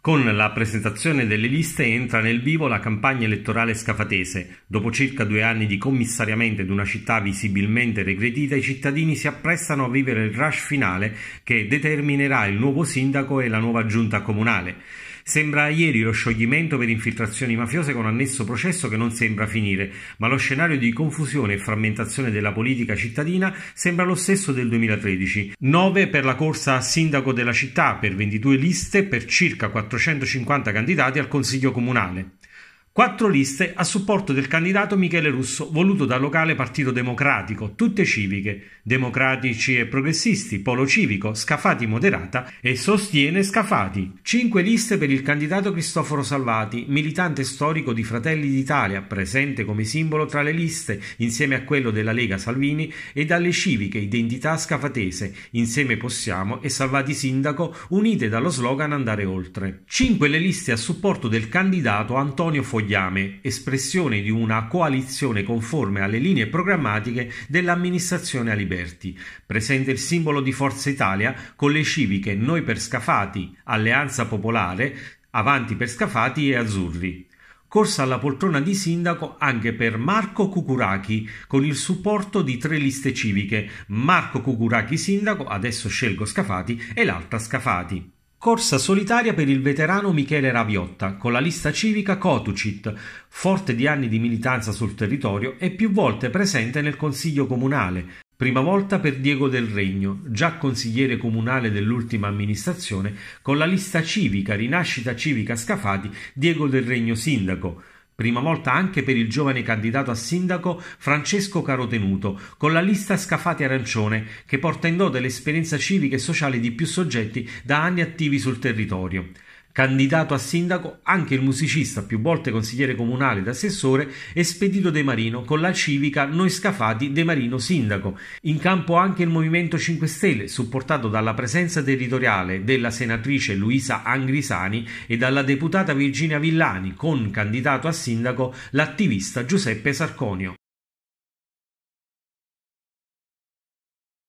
Con la presentazione delle liste entra nel vivo la campagna elettorale scafatese. Dopo circa due anni di commissariamento di una città visibilmente regredita, i cittadini si apprestano a vivere il rush finale che determinerà il nuovo sindaco e la nuova giunta comunale. Sembra ieri lo scioglimento per infiltrazioni mafiose con annesso processo che non sembra finire, ma lo scenario di confusione e frammentazione della politica cittadina sembra lo stesso del 2013. 9 per la corsa a sindaco della città per 22 liste per circa 450 candidati al Consiglio Comunale. Quattro liste a supporto del candidato Michele Russo, voluto dal locale Partito Democratico, tutte civiche, democratici e progressisti, polo civico, Scafati moderata e sostiene Scafati. Cinque liste per il candidato Cristoforo Salvati, militante storico di Fratelli d'Italia, presente come simbolo tra le liste, insieme a quello della Lega Salvini e dalle civiche Identità Scafatese, Insieme Possiamo e Salvati Sindaco, unite dallo slogan Andare Oltre. Cinque le liste a supporto del candidato Antonio Fogliano Fogliame, espressione di una coalizione conforme alle linee programmatiche dell'amministrazione Aliberti. Presente il simbolo di Forza Italia con le civiche Noi per Scafati, Alleanza Popolare, Avanti per Scafati e Azzurri corsa alla poltrona di sindaco anche per Marco Cucurachi con il supporto di tre liste civiche. Marco Cucurachi sindaco, adesso scelgo Scafati e l'altra Scafati. Corsa solitaria per il veterano Michele Raviotta, con la lista civica Cotucit, forte di anni di militanza sul territorio e più volte presente nel Consiglio Comunale, prima volta per Diego del Regno, già consigliere comunale dell'ultima amministrazione, con la lista civica Rinascita Civica Scafati Diego del Regno Sindaco, prima volta anche per il giovane candidato a sindaco Francesco Carotenuto, con la lista Scafati Arancione, che porta in dote l'esperienza civica e sociale di più soggetti da anni attivi sul territorio candidato a sindaco anche il musicista, più volte consigliere comunale ed assessore, Espedito De Marino, con la civica Noi Scafati De Marino Sindaco. In campo anche il Movimento 5 Stelle, supportato dalla presenza territoriale della senatrice Luisa Angrisani e dalla deputata Virginia Villani, con candidato a sindaco l'attivista Giuseppe Sarconio.